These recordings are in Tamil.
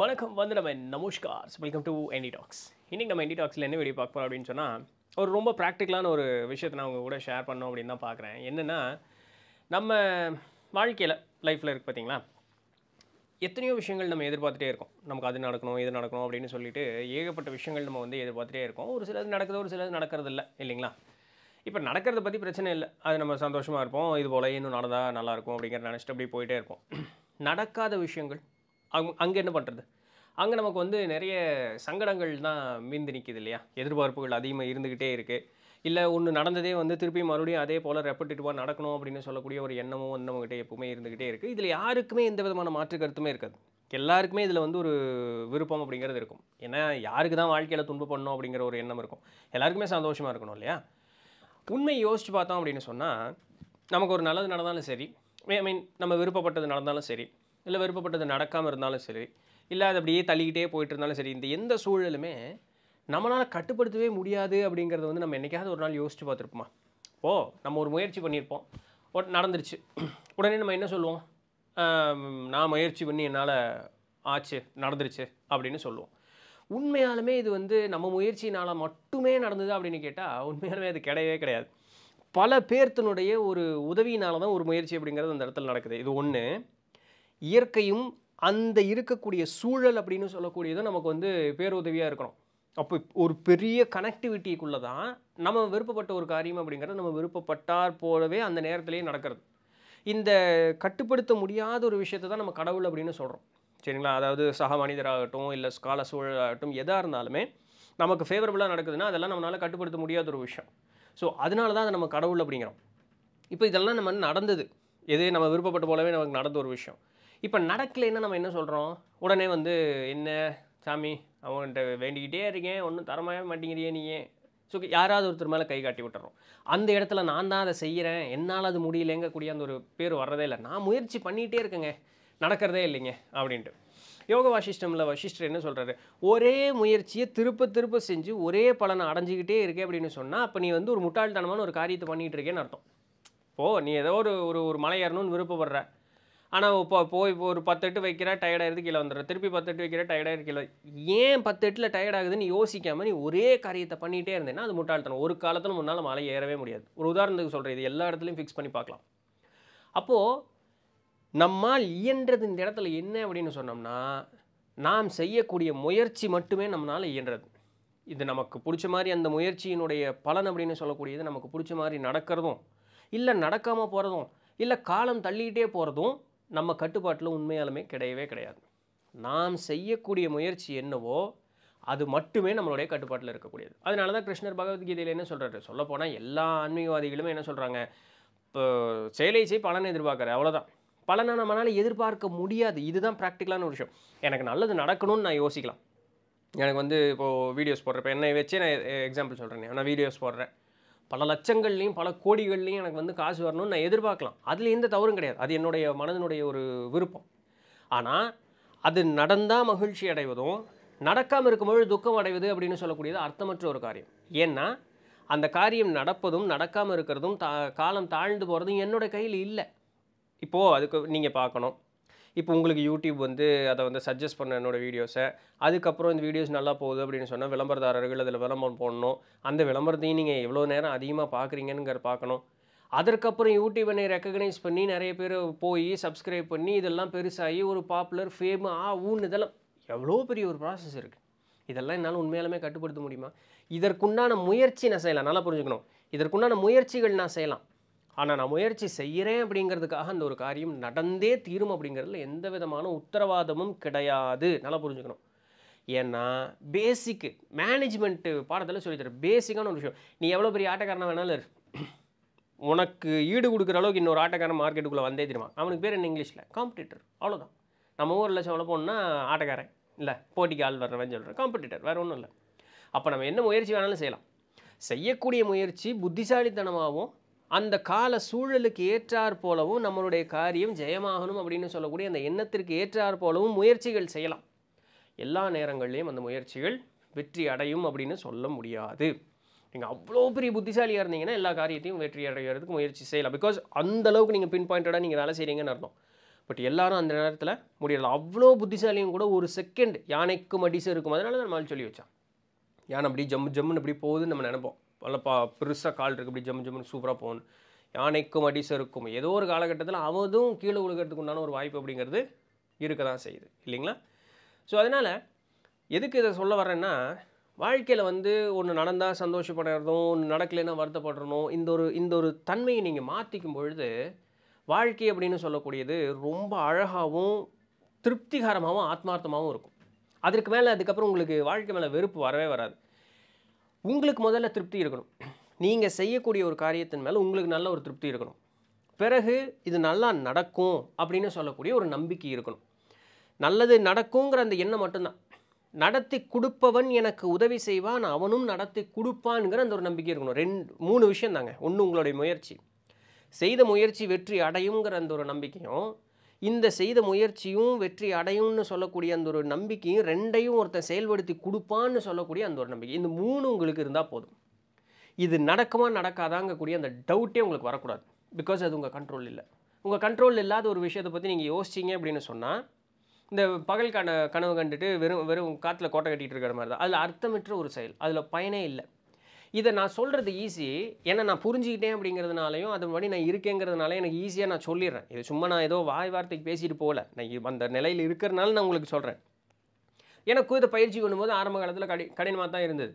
வணக்கம் வந்து நம்ம நமஸ்கார் வெல்கம் டு என்டி டாக்ஸ் இன்றைக்கி நம்ம எனி டாக்ஸில் என்ன வீடியோ பார்க்க போகிறோம் அப்படின்னு சொன்னால் ஒரு ரொம்ப ப்ராக்டிக்கலான ஒரு விஷயத்தை நான் உங்கள் கூட ஷேர் பண்ணோம் அப்படின்னு தான் பார்க்குறேன் என்னென்னா நம்ம வாழ்க்கையில் லைஃப்பில் இருக்குது பார்த்தீங்களா எத்தனையோ விஷயங்கள் நம்ம எதிர்பார்த்துட்டே இருக்கோம் நமக்கு அது நடக்கணும் இது நடக்கணும் அப்படின்னு சொல்லிட்டு ஏகப்பட்ட விஷயங்கள் நம்ம வந்து எதிர்பார்த்துட்டே இருக்கோம் ஒரு சிலது நடக்குது ஒரு சிலது நடக்கிறது இல்லை இல்லைங்களா இப்போ நடக்கிறத பற்றி பிரச்சனை இல்லை அது நம்ம சந்தோஷமாக இருப்போம் இது போல் இன்னும் நடந்தால் நல்லாயிருக்கும் அப்படிங்கிற நினச்சிட்டு அப்படியே போயிட்டே இருப்போம் நடக்காத விஷயங்கள் அங் அங்கே என்ன பண்ணுறது அங்கே நமக்கு வந்து நிறைய சங்கடங்கள் தான் மீந்து நிற்கிது இல்லையா எதிர்பார்ப்புகள் அதிகமாக இருந்துக்கிட்டே இருக்குது இல்லை ஒன்று நடந்ததே வந்து திருப்பி மறுபடியும் அதே போல் ரெப்பட்டிட்டுவாக நடக்கணும் அப்படின்னு சொல்லக்கூடிய ஒரு எண்ணமும் வந்து நம்மகிட்ட எப்பவுமே இருந்துக்கிட்டே இருக்குது இதில் யாருக்குமே எந்த விதமான மாற்று கருத்துமே இருக்காது எல்லாருக்குமே இதில் வந்து ஒரு விருப்பம் அப்படிங்கிறது இருக்கும் ஏன்னா யாருக்கு தான் வாழ்க்கையில் துன்பு பண்ணணும் அப்படிங்கிற ஒரு எண்ணம் இருக்கும் எல்லாருக்குமே சந்தோஷமாக இருக்கணும் இல்லையா உண்மை யோசித்து பார்த்தோம் அப்படின்னு சொன்னால் நமக்கு ஒரு நல்லது நடந்தாலும் சரி ஐ மீன் நம்ம விருப்பப்பட்டது நடந்தாலும் சரி இல்லை விருப்பப்பட்டது நடக்காமல் இருந்தாலும் சரி இல்லை அது அப்படியே தள்ளிக்கிட்டே போயிட்டு இருந்தாலும் சரி இந்த எந்த சூழலுமே நம்மளால் கட்டுப்படுத்தவே முடியாது அப்படிங்கிறத வந்து நம்ம என்றைக்காவது ஒரு நாள் யோசித்து பார்த்துருப்போமா ஓ நம்ம ஒரு முயற்சி பண்ணியிருப்போம் ஒட் நடந்துருச்சு உடனே நம்ம என்ன சொல்லுவோம் நான் முயற்சி பண்ணி என்னால் ஆச்சு நடந்துருச்சு அப்படின்னு சொல்லுவோம் உண்மையாலுமே இது வந்து நம்ம முயற்சினால் மட்டுமே நடந்தது அப்படின்னு கேட்டால் உண்மையாலுமே அது கிடையவே கிடையாது பல பேர்த்தினுடைய ஒரு உதவியினால தான் ஒரு முயற்சி அப்படிங்கிறது அந்த இடத்துல நடக்குது இது ஒன்று இயற்கையும் அந்த இருக்கக்கூடிய சூழல் அப்படின்னு சொல்லக்கூடியது நமக்கு வந்து பேருதவியாக இருக்கணும் அப்போ ஒரு பெரிய கனெக்டிவிட்டிக்குள்ளே தான் நம்ம விருப்பப்பட்ட ஒரு காரியம் அப்படிங்கிறது நம்ம விருப்பப்பட்டார் போலவே அந்த நேரத்திலேயே நடக்கிறது இந்த கட்டுப்படுத்த முடியாத ஒரு விஷயத்தை தான் நம்ம கடவுள் அப்படின்னு சொல்கிறோம் சரிங்களா அதாவது சக மனிதராகட்டும் இல்லை கால சூழலாகட்டும் எதாக இருந்தாலுமே நமக்கு ஃபேவரபுளாக நடக்குதுன்னா அதெல்லாம் நம்மளால் கட்டுப்படுத்த முடியாத ஒரு விஷயம் ஸோ அதனால தான் அதை நம்ம கடவுள் அப்படிங்கிறோம் இப்போ இதெல்லாம் நம்ம நடந்தது எதே நம்ம விருப்பப்பட்ட போலவே நமக்கு நடந்த ஒரு விஷயம் இப்போ நடக்கலைன்னா நம்ம என்ன சொல்கிறோம் உடனே வந்து என்ன சாமி அவன்கிட்ட வேண்டிக்கிட்டே இருக்கேன் ஒன்றும் தரமாகவே மாட்டேங்கிறியே நீ ஏன் ஸோ யாராவது ஒருத்தர் மேலே கை காட்டி விட்டுறோம் அந்த இடத்துல நான் தான் அதை செய்கிறேன் என்னால் அது முடியலங்கக்கூடிய அந்த ஒரு பேர் வர்றதே இல்லை நான் முயற்சி பண்ணிகிட்டே இருக்கேங்க நடக்கிறதே இல்லைங்க அப்படின்ட்டு யோக வாசிஷ்டமில் வசிஷ்டர் என்ன சொல்கிறாரு ஒரே முயற்சியை திருப்ப திருப்ப செஞ்சு ஒரே பலனை அடைஞ்சிக்கிட்டே இருக்கே அப்படின்னு சொன்னால் அப்போ நீ வந்து ஒரு முட்டாள்தனமான ஒரு காரியத்தை பண்ணிகிட்டு இருக்கேன்னு அர்த்தம் இப்போது நீ ஏதோ ஒரு ஒரு ஒரு மலை ஏறணும்னு விருப்பப்படுற ஆனால் இப்போ போய் ஒரு பத்து எட்டு வைக்கிற டயர்டாயிருந்து கீழே வந்துடுற திருப்பி பத்து எட்டு வைக்கிற டயர்டாயிருந்து கீழே ஏன் பத்தெட்டில் டயர்டாகுதுன்னு யோசிக்காமல் நீ ஒரே காரியத்தை பண்ணிகிட்டே இருந்தேன்னா அது முட்டாள்தனம் ஒரு காலத்தில் முன்னால் மலை ஏறவே முடியாது ஒரு உதாரணத்துக்கு சொல்கிறேன் இது எல்லா இடத்துலையும் ஃபிக்ஸ் பண்ணி பார்க்கலாம் அப்போது நம்மால் இயன்றது இந்த இடத்துல என்ன அப்படின்னு சொன்னோம்னா நாம் செய்யக்கூடிய முயற்சி மட்டுமே நம்மளால் இயன்றது இது நமக்கு பிடிச்ச மாதிரி அந்த முயற்சியினுடைய பலன் அப்படின்னு சொல்லக்கூடியது நமக்கு பிடிச்ச மாதிரி நடக்கிறதும் இல்லை நடக்காமல் போகிறதும் இல்லை காலம் தள்ளிக்கிட்டே போகிறதும் நம்ம கட்டுப்பாட்டில் உண்மையாலுமே கிடையவே கிடையாது நாம் செய்யக்கூடிய முயற்சி என்னவோ அது மட்டுமே நம்மளுடைய கட்டுப்பாட்டில் இருக்கக்கூடியது அதனால தான் கிருஷ்ணர் பகவத்கீதையில் என்ன சொல்கிறாரு சொல்லப்போனால் எல்லா ஆன்மீகவாதிகளுமே என்ன சொல்கிறாங்க இப்போ செயலை செய் பலனை எதிர்பார்க்குற அவ்வளோதான் பலனை நம்மளால் எதிர்பார்க்க முடியாது இதுதான் ப்ராக்டிக்கலான ஒரு விஷயம் எனக்கு நல்லது நடக்கணும்னு நான் யோசிக்கலாம் எனக்கு வந்து இப்போது வீடியோஸ் போடுறப்ப என்னை வச்சே நான் எக்ஸாம்பிள் சொல்கிறேன் நான் வீடியோஸ் போடுறேன் பல லட்சங்கள்லையும் பல கோடிகள்லையும் எனக்கு வந்து காசு வரணும்னு நான் எதிர்பார்க்கலாம் அதில் எந்த தவறும் கிடையாது அது என்னுடைய மனதினுடைய ஒரு விருப்பம் ஆனால் அது நடந்தால் மகிழ்ச்சி அடைவதும் நடக்காமல் இருக்கும்பொழுது துக்கம் அடைவது அப்படின்னு சொல்லக்கூடியது அர்த்தமற்ற ஒரு காரியம் ஏன்னா அந்த காரியம் நடப்பதும் நடக்காமல் இருக்கிறதும் தா காலம் தாழ்ந்து போகிறதும் என்னோடய கையில் இல்லை இப்போது அதுக்கு நீங்கள் பார்க்கணும் இப்போ உங்களுக்கு யூடியூப் வந்து அதை வந்து சஜஸ்ட் பண்ண என்னோடய வீடியோஸை அதுக்கப்புறம் இந்த வீடியோஸ் நல்லா போகுது அப்படின்னு சொன்னால் விளம்பரதாரர்கள் அதில் விளம்பரம் போடணும் அந்த விளம்பரத்தையும் நீங்கள் எவ்வளோ நேரம் அதிகமாக பார்க்குறீங்கன்னு பார்க்கணும் அதற்கப்புறம் யூடியூப் என்னை ரெக்கக்னைஸ் பண்ணி நிறைய பேர் போய் சப்ஸ்கிரைப் பண்ணி இதெல்லாம் பெருசாகி ஒரு பாப்புலர் ஃபேமு ஆ ஊன்னு இதெல்லாம் எவ்வளோ பெரிய ஒரு ப்ராசஸ் இருக்குது இதெல்லாம் என்னால் உண்மையாலுமே கட்டுப்படுத்த முடியுமா இதற்குண்டான முயற்சி நான் செய்யலாம் நல்லா புரிஞ்சுக்கணும் இதற்குண்டான முயற்சிகள் நான் செய்யலாம் ஆனால் நான் முயற்சி செய்கிறேன் அப்படிங்கிறதுக்காக அந்த ஒரு காரியம் நடந்தே தீரும் அப்படிங்கிறதுல எந்த விதமான உத்தரவாதமும் கிடையாது நல்லா புரிஞ்சுக்கணும் ஏன்னா பேசிக்கு மேனேஜ்மெண்ட்டு பாடத்தில் சொல்லித்தர பேசிக்கான ஒரு விஷயம் நீ எவ்வளோ பெரிய ஆட்டக்காரனாக வேணாலும் இரு உனக்கு ஈடு கொடுக்குற அளவுக்கு இன்னொரு ஆட்டக்காரன் மார்க்கெட்டுக்குள்ளே வந்தே தெரியுமா அவனுக்கு பேர் என்ன இங்கிலீஷில் காம்படிட்டர் அவ்வளோதான் நம்ம ஊரில் சொல்ல போனால் ஆட்டக்காரன் இல்லை போட்டிக்கு ஆள் வர்றவன் சொல்கிறேன் காம்படிட்டர் வேறு ஒன்றும் இல்லை அப்போ நம்ம என்ன முயற்சி வேணாலும் செய்யலாம் செய்யக்கூடிய முயற்சி புத்திசாலித்தனமாகவும் அந்த கால சூழலுக்கு ஏற்றார் போலவும் நம்மளுடைய காரியம் ஜெயமாகணும் அப்படின்னு சொல்லக்கூடிய அந்த எண்ணத்திற்கு ஏற்றார் போலவும் முயற்சிகள் செய்யலாம் எல்லா நேரங்கள்லேயும் அந்த முயற்சிகள் வெற்றி அடையும் அப்படின்னு சொல்ல முடியாது நீங்கள் அவ்வளோ பெரிய புத்திசாலியாக இருந்தீங்கன்னா எல்லா காரியத்தையும் வெற்றி அடைகிறதுக்கு முயற்சி செய்யலாம் பிகாஸ் அந்த அளவுக்கு நீங்கள் பின் பாயிண்டடாக நீங்கள் வேலை செய்கிறீங்கன்னு அர்த்தம் பட் எல்லாரும் அந்த நேரத்தில் முடியலை அவ்வளோ புத்திசாலியும் கூட ஒரு செகண்ட் யானைக்கு மடிசு இருக்கும் அதனால நம்மளால சொல்லி வச்சான் யானை அப்படி ஜம்மு ஜம்முன்னு இப்படி போகுதுன்னு நம்ம நினைப்போம் நல்ல பா பெருசாக கால் இருக்குது இப்படி ஜம்மு ஜம்முன்னு சூப்பராக போகணும் யானைக்கும் அடிசருக்கும் ஏதோ ஒரு காலகட்டத்தில் அவதும் கீழே உழுகிறதுக்கு உண்டான ஒரு வாய்ப்பு அப்படிங்கிறது இருக்க தான் செய்யுது இல்லைங்களா ஸோ அதனால் எதுக்கு இதை சொல்ல வரேன்னா வாழ்க்கையில் வந்து ஒன்று நடந்தால் சந்தோஷப்படுறதும் ஒன்று நடக்கலைன்னா வருத்தப்படுறதும் இந்த ஒரு இந்த ஒரு தன்மையை நீங்கள் மாற்றிக்கும் பொழுது வாழ்க்கை அப்படின்னு சொல்லக்கூடியது ரொம்ப அழகாகவும் திருப்திகரமாகவும் ஆத்மார்த்தமாகவும் இருக்கும் அதற்கு மேலே அதுக்கப்புறம் உங்களுக்கு வாழ்க்கை மேலே வெறுப்பு வரவே வராது உங்களுக்கு முதல்ல திருப்தி இருக்கணும் நீங்கள் செய்யக்கூடிய ஒரு காரியத்தின் மேலே உங்களுக்கு நல்ல ஒரு திருப்தி இருக்கணும் பிறகு இது நல்லா நடக்கும் அப்படின்னு சொல்லக்கூடிய ஒரு நம்பிக்கை இருக்கணும் நல்லது நடக்குங்கிற அந்த எண்ணம் மட்டும்தான் நடத்தி கொடுப்பவன் எனக்கு உதவி செய்வான் அவனும் நடத்தி கொடுப்பான்ங்கிற அந்த ஒரு நம்பிக்கை இருக்கணும் ரெண்டு மூணு விஷயம் தாங்க ஒன்று உங்களுடைய முயற்சி செய்த முயற்சி வெற்றி அடையுங்கிற அந்த ஒரு நம்பிக்கையும் இந்த செய்த முயற்சியும் வெற்றி அடையும்னு சொல்லக்கூடிய அந்த ஒரு நம்பிக்கையும் ரெண்டையும் ஒருத்தன் செயல்படுத்தி கொடுப்பான்னு சொல்லக்கூடிய அந்த ஒரு நம்பிக்கை இந்த மூணு உங்களுக்கு இருந்தால் போதும் இது நடக்குமா நடக்காதாங்கக்கூடிய அந்த டவுட்டே உங்களுக்கு வரக்கூடாது பிகாஸ் அது உங்கள் கண்ட்ரோல் இல்லை உங்கள் கண்ட்ரோல் இல்லாத ஒரு விஷயத்தை பற்றி நீங்கள் யோசிச்சிங்க அப்படின்னு சொன்னால் இந்த பகல் கன கனவு கண்டுட்டு வெறும் வெறும் காற்றுல கோட்டை கட்டிகிட்டு இருக்கிற மாதிரி தான் அதில் அர்த்தமற்ற ஒரு செயல் அதில் பயனே இல்லை இதை நான் சொல்கிறது ஈஸி ஏன்னா நான் புரிஞ்சுக்கிட்டேன் அப்படிங்கிறதுனாலையும் அது மாதிரி நான் இருக்கேங்கிறதுனால எனக்கு ஈஸியாக நான் சொல்லிடுறேன் இது சும்மா நான் ஏதோ வாய் வார்த்தைக்கு பேசிட்டு போகல நான் அந்த நிலையில் இருக்கிறனால நான் உங்களுக்கு சொல்கிறேன் எனக்கு இதை பயிற்சி பண்ணும்போது ஆரம்ப காலத்தில் கடி கடினமாக தான் இருந்தது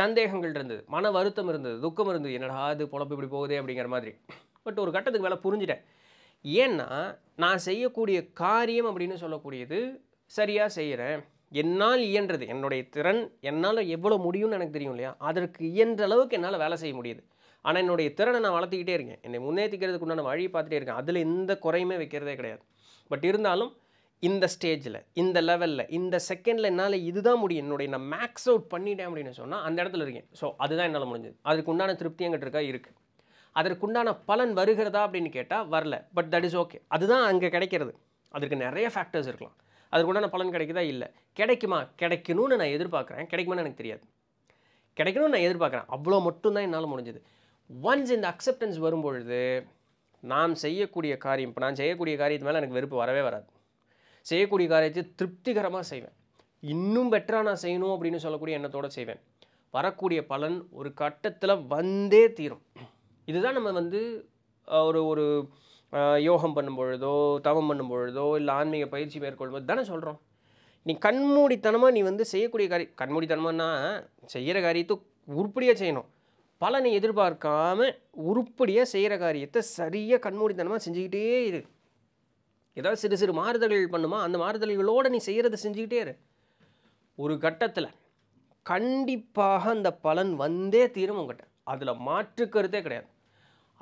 சந்தேகங்கள் இருந்தது மன வருத்தம் இருந்தது துக்கம் இருந்தது என்னடா அது பொழப்பு இப்படி போகுது அப்படிங்கிற மாதிரி பட் ஒரு கட்டத்துக்கு வேலை புரிஞ்சிட்டேன் ஏன்னா நான் செய்யக்கூடிய காரியம் அப்படின்னு சொல்லக்கூடியது சரியாக செய்கிறேன் என்னால் இயன்றது என்னுடைய திறன் என்னால் எவ்வளோ முடியும்னு எனக்கு தெரியும் இல்லையா அதற்கு இயன்ற அளவுக்கு என்னால் வேலை செய்ய முடியுது ஆனால் என்னுடைய திறனை நான் வளர்த்துக்கிட்டே இருக்கேன் என்னை முன்னேற்றிக்கிறதுக்கு உண்டான வழி பார்த்துட்டே இருக்கேன் அதில் எந்த குறையுமே வைக்கிறதே கிடையாது பட் இருந்தாலும் இந்த ஸ்டேஜில் இந்த லெவலில் இந்த செகண்டில் என்னால் இதுதான் முடியும் என்னுடைய நான் மேக்ஸ் அவுட் பண்ணிட்டேன் அப்படின்னு சொன்னால் அந்த இடத்துல இருக்கேன் ஸோ அதுதான் என்னால் முடிஞ்சது அதுக்கு உண்டான திருப்தி எங்கிட்ட இருக்கா இருக்குது அதற்குண்டான பலன் வருகிறதா அப்படின்னு கேட்டால் வரல பட் தட் இஸ் ஓகே அதுதான் அங்கே கிடைக்கிறது அதற்கு நிறைய ஃபேக்டர்ஸ் இருக்கலாம் உண்டான பலன் கிடைக்குதா இல்லை கிடைக்குமா கிடைக்கணும்னு நான் எதிர்பார்க்குறேன் கிடைக்குமான்னு எனக்கு தெரியாது கிடைக்கணும்னு நான் எதிர்பார்க்குறேன் அவ்வளோ மட்டும்தான் என்னால் முடிஞ்சது ஒன்ஸ் இந்த அக்செப்டன்ஸ் வரும்பொழுது நாம் செய்யக்கூடிய காரியம் இப்போ நான் செய்யக்கூடிய காரியத்து மேலே எனக்கு வெறுப்பு வரவே வராது செய்யக்கூடிய காரியத்தை திருப்திகரமாக செய்வேன் இன்னும் பெட்டராக நான் செய்யணும் அப்படின்னு சொல்லக்கூடிய எண்ணத்தோடு செய்வேன் வரக்கூடிய பலன் ஒரு கட்டத்தில் வந்தே தீரும் இதுதான் நம்ம வந்து ஒரு ஒரு யோகம் பண்ணும் பொழுதோ தவம் பண்ணும் பொழுதோ இல்லை ஆன்மீக பயிற்சி மேற்கொள்ளும்போது தானே சொல்கிறோம் நீ கண்மூடித்தனமாக நீ வந்து செய்யக்கூடிய காரி கண்மூடித்தனமானா செய்கிற காரியத்தை உருப்படியாக செய்யணும் பலனை எதிர்பார்க்காம உருப்படியாக செய்கிற காரியத்தை சரியாக கண்மூடித்தனமாக செஞ்சுக்கிட்டே இரு ஏதாவது சிறு சிறு மாறுதல்கள் பண்ணுமா அந்த மாறுதல்களோடு நீ செய்கிறத செஞ்சுக்கிட்டே இரு ஒரு கட்டத்தில் கண்டிப்பாக அந்த பலன் வந்தே தீரும் உங்கள்கிட்ட அதில் மாற்றுக்கிறதே கிடையாது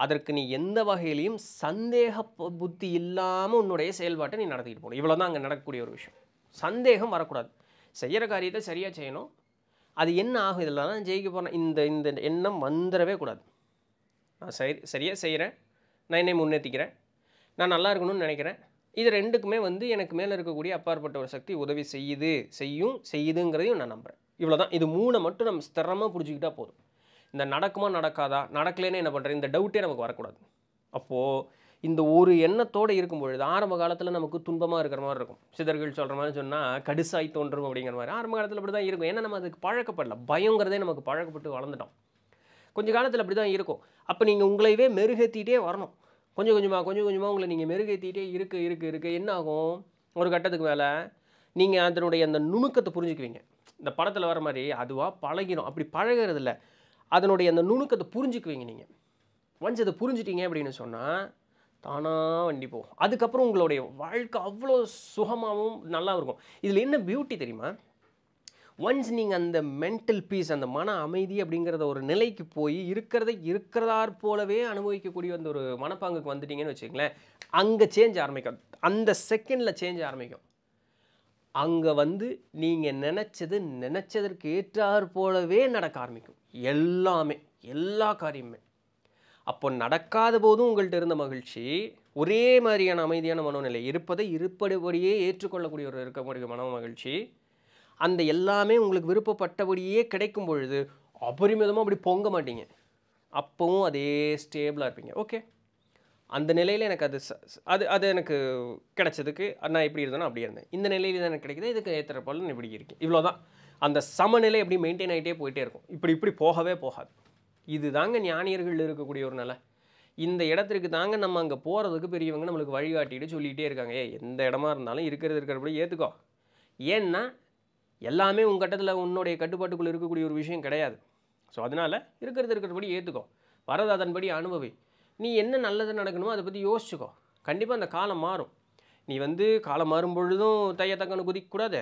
அதற்கு நீ எந்த வகையிலையும் சந்தேக புத்தி இல்லாமல் உன்னுடைய செயல்பாட்டை நீ நடத்திட்டு போகணும் இவ்வளோ தான் அங்கே நடக்கக்கூடிய ஒரு விஷயம் சந்தேகம் வரக்கூடாது செய்கிற காரியத்தை சரியாக செய்யணும் அது என்ன ஆகும் இதெல்லாம் தான் ஜெயிக்க போகிறேன் இந்த இந்த எண்ணம் வந்துடவே கூடாது நான் சரி சரியாக செய்கிறேன் நான் என்னை முன்னேற்றிக்கிறேன் நான் நல்லா இருக்கணும்னு நினைக்கிறேன் இது ரெண்டுக்குமே வந்து எனக்கு மேலே இருக்கக்கூடிய அப்பாற்பட்ட ஒரு சக்தி உதவி செய்யுது செய்யும் செய்யுதுங்கிறதையும் நான் நம்புகிறேன் இவ்வளோ தான் இது மூணை மட்டும் நம்ம ஸ்திரமாக பிடிச்சிக்கிட்டால் போதும் இந்த நடக்குமா நடக்காதா நடக்கலன்னு என்ன பண்ணுறது இந்த டவுட்டே நமக்கு வரக்கூடாது அப்போது இந்த ஒரு எண்ணத்தோடு இருக்கும் பொழுது ஆரம்ப காலத்தில் நமக்கு துன்பமாக இருக்கிற மாதிரி இருக்கும் சிதர்கள் சொல்கிற மாதிரி சொன்னால் கடுசாய் தோன்றும் அப்படிங்கிற மாதிரி ஆரம்ப காலத்தில் அப்படி தான் இருக்கும் ஏன்னா நம்ம அதுக்கு பழக்கப்படல பயங்கிறதே நமக்கு பழக்கப்பட்டு வளர்ந்துட்டோம் கொஞ்சம் காலத்தில் அப்படி தான் இருக்கும் அப்போ நீங்கள் உங்களையவே மெருகேற்றிகிட்டே வரணும் கொஞ்சம் கொஞ்சமாக கொஞ்சம் கொஞ்சமாக உங்களை நீங்கள் மெருகேற்றிகிட்டே இருக்கு இருக்க இருக்குது என்ன ஆகும் ஒரு கட்டத்துக்கு மேலே நீங்கள் அதனுடைய அந்த நுணுக்கத்தை புரிஞ்சுக்குவீங்க இந்த படத்தில் வர மாதிரி அதுவாக பழகிடும் அப்படி பழகிறது அதனுடைய அந்த நுணுக்கத்தை புரிஞ்சுக்குவீங்க நீங்கள் ஒன்ஸ் அதை புரிஞ்சுட்டீங்க அப்படின்னு சொன்னால் தானாக வண்டி போகும் அதுக்கப்புறம் உங்களுடைய வாழ்க்கை அவ்வளோ சுகமாகவும் நல்லா இருக்கும் இதில் என்ன பியூட்டி தெரியுமா ஒன்ஸ் நீங்கள் அந்த மென்டல் பீஸ் அந்த மன அமைதி அப்படிங்கிறத ஒரு நிலைக்கு போய் இருக்கிறத இருக்கிறதாற் போலவே அனுபவிக்கக்கூடிய அந்த ஒரு மனப்பாங்குக்கு வந்துட்டிங்கன்னு வச்சுக்கங்களேன் அங்கே சேஞ்ச் ஆரம்பிக்கும் அந்த செகண்டில் சேஞ்ச் ஆரம்பிக்கும் அங்கே வந்து நீங்கள் நினச்சது நினச்சதற்கு ஏற்றார் போலவே நடக்க ஆரம்பிக்கும் எல்லாமே எல்லா காரியமுமே அப்போ நடக்காத போதும் உங்கள்கிட்ட இருந்த மகிழ்ச்சி ஒரே மாதிரியான அமைதியான மனோநிலை இருப்பதை இருப்பதுபடியே ஏற்றுக்கொள்ளக்கூடிய ஒரு இருக்கக்கூடிய மன மகிழ்ச்சி அந்த எல்லாமே உங்களுக்கு விருப்பப்பட்டபடியே கிடைக்கும் பொழுது அபரிமிதமாக அப்படி பொங்க மாட்டீங்க அப்போவும் அதே ஸ்டேபிளாக இருப்பீங்க ஓகே அந்த நிலையில் எனக்கு அது அது அது எனக்கு கிடைச்சதுக்கு நான் எப்படி இருந்தேனோ அப்படி இருந்தேன் இந்த நிலையில் தான் எனக்கு கிடைக்கிது இதுக்கு ஏற்றுற பலன் இப்படி இருக்குது இவ்வளோ தான் அந்த சமநிலை எப்படி மெயின்டைன் ஆகிட்டே போயிட்டே இருக்கும் இப்படி இப்படி போகவே போகாது இது தாங்க ஞானியர்கள் இருக்கக்கூடிய ஒரு நிலை இந்த இடத்திற்கு தாங்க நம்ம அங்கே போகிறதுக்கு பெரியவங்க நம்மளுக்கு வழிகாட்டிட்டு சொல்லிகிட்டே இருக்காங்க ஏ எந்த இடமா இருந்தாலும் இருக்கிறது இருக்கிறபடி ஏற்றுக்கோ ஏன்னா எல்லாமே உங்கள் கட்டத்தில் உன்னுடைய கட்டுப்பாட்டுக்குள்ளே இருக்கக்கூடிய ஒரு விஷயம் கிடையாது ஸோ அதனால் இருக்கிறது இருக்கிறபடி ஏற்றுக்கோ வரது அதன்படி அனுபவி நீ என்ன நல்லது நடக்கணுமோ அதை பற்றி யோசிச்சுக்கோ கண்டிப்பாக அந்த காலம் மாறும் நீ வந்து காலம் மாறும் பொழுதும் தையத்தக்கன்னு குதிக்கக்கூடாது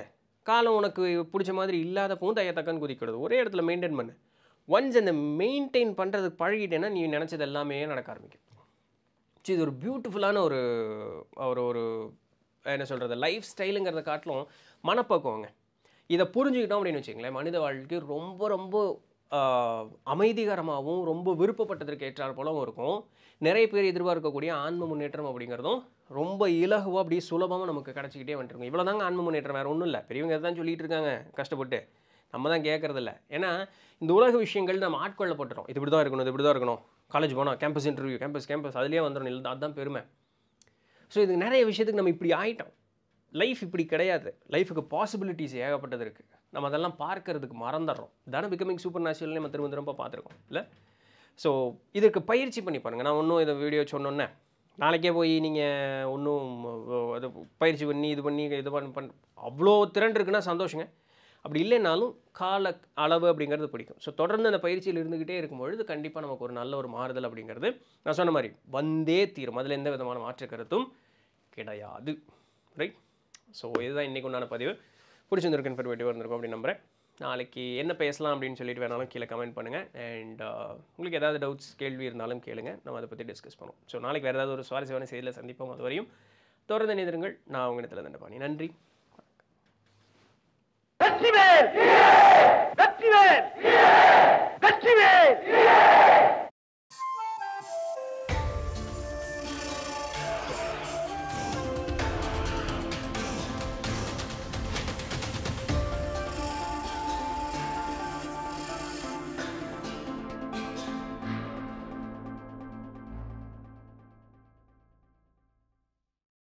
காலம் உனக்கு பிடிச்ச மாதிரி இல்லாதப்பவும் தையத்தக்கன்னு குதிக்கக்கூடாது ஒரே இடத்துல மெயின்டைன் பண்ணு ஒன்ஸ் அந்த மெயின்டைன் பண்ணுறதுக்கு பழகிட்டேன்னா நீ நினச்சது எல்லாமே நடக்க ஆரம்பிக்கும் ஸோ இது ஒரு பியூட்டிஃபுல்லான ஒரு ஒரு ஒரு என்ன சொல்கிறது லைஃப் ஸ்டைலுங்கிறத காட்டிலும் மனப்பக்குவங்க இதை புரிஞ்சுக்கிட்டோம் அப்படின்னு வச்சுக்கங்களேன் மனித வாழ்க்கை ரொம்ப ரொம்ப அமைதிகரமாகவும் ரொம்ப விருப்பப்பட்டதற்கு ஏற்றார் போலவும் இருக்கும் நிறைய பேர் எதிர்பார்க்கக்கூடிய ஆன்ம முன்னேற்றம் அப்படிங்கிறதும் ரொம்ப இலகுவாக அப்படி சுலபமாக நமக்கு கிடச்சிக்கிட்டே வந்துருக்கும் இவ்வளோ தாங்க ஆன்ம முன்னேற்றம் வேறு ஒன்றும் இல்லை பெரியவங்க தான் சொல்லிகிட்டு இருக்காங்க கஷ்டப்பட்டு நம்ம தான் இல்லை ஏன்னா இந்த உலக விஷயங்கள் நம்ம ஆட்கொள்ளப்பட்டுறோம் இது இப்படி தான் இருக்கணும் இது இப்படி தான் இருக்கணும் காலேஜ் போனோம் கேம்பஸ் இன்டர்வியூ கேம்பஸ் கேம்பஸ் அதுலேயே வந்துடும் இல்லை அதுதான் பெருமை ஸோ இது நிறைய விஷயத்துக்கு நம்ம இப்படி ஆகிட்டோம் லைஃப் இப்படி கிடையாது லைஃபுக்கு பாசிபிலிட்டிஸ் ஏகப்பட்டது இருக்குது நம்ம அதெல்லாம் பார்க்கறதுக்கு மறந்துடுறோம் தானே பிகமிங் சூப்பர் நேச்சுரல்னே நம்ம திரும்ப திரும்ப பார்த்துருக்கோம் இல்லை ஸோ இதற்கு பயிற்சி பண்ணி பாருங்கள் நான் ஒன்றும் இதை வீடியோ சொன்னோன்னே நாளைக்கே போய் நீங்கள் ஒன்றும் அது பயிற்சி பண்ணி இது பண்ணி இது பண்ண பண் அவ்வளோ திறன் இருக்குன்னா சந்தோஷங்க அப்படி இல்லைனாலும் கால அளவு அப்படிங்கிறது பிடிக்கும் ஸோ தொடர்ந்து அந்த பயிற்சியில் இருந்துக்கிட்டே இருக்கும்பொழுது கண்டிப்பாக நமக்கு ஒரு நல்ல ஒரு மாறுதல் அப்படிங்கிறது நான் சொன்ன மாதிரி வந்தே தீரும் அதில் எந்த விதமான மாற்று கருத்தும் கிடையாது ரைட் ஸோ இதுதான் இன்றைக்கு உண்டான பதிவு பிடிச்சிருந்திருக்கு இன்ஃபர்மேட்டிவ் இருந்திருக்கும் அப்படின்னு நம்புகிறேன் நாளைக்கு என்ன பேசலாம் அப்படின்னு சொல்லிட்டு வேணாலும் கீழே கமெண்ட் பண்ணுங்கள் அண்ட் uh, உங்களுக்கு ஏதாவது டவுட்ஸ் கேள்வி இருந்தாலும் கேளுங்க நம்ம அதை பற்றி டிஸ்கஸ் பண்ணுவோம் ஸோ நாளைக்கு வேறு ஏதாவது ஒரு சுவாரஸ்யமான செய்தியில் சந்திப்போம் அது வரையும் தொடர்ந்து நிதிருங்கள் நான் உங்கள் இடத்துல தண்டபாணி நன்றி வெற்றிவேல் வெற்றிவேல்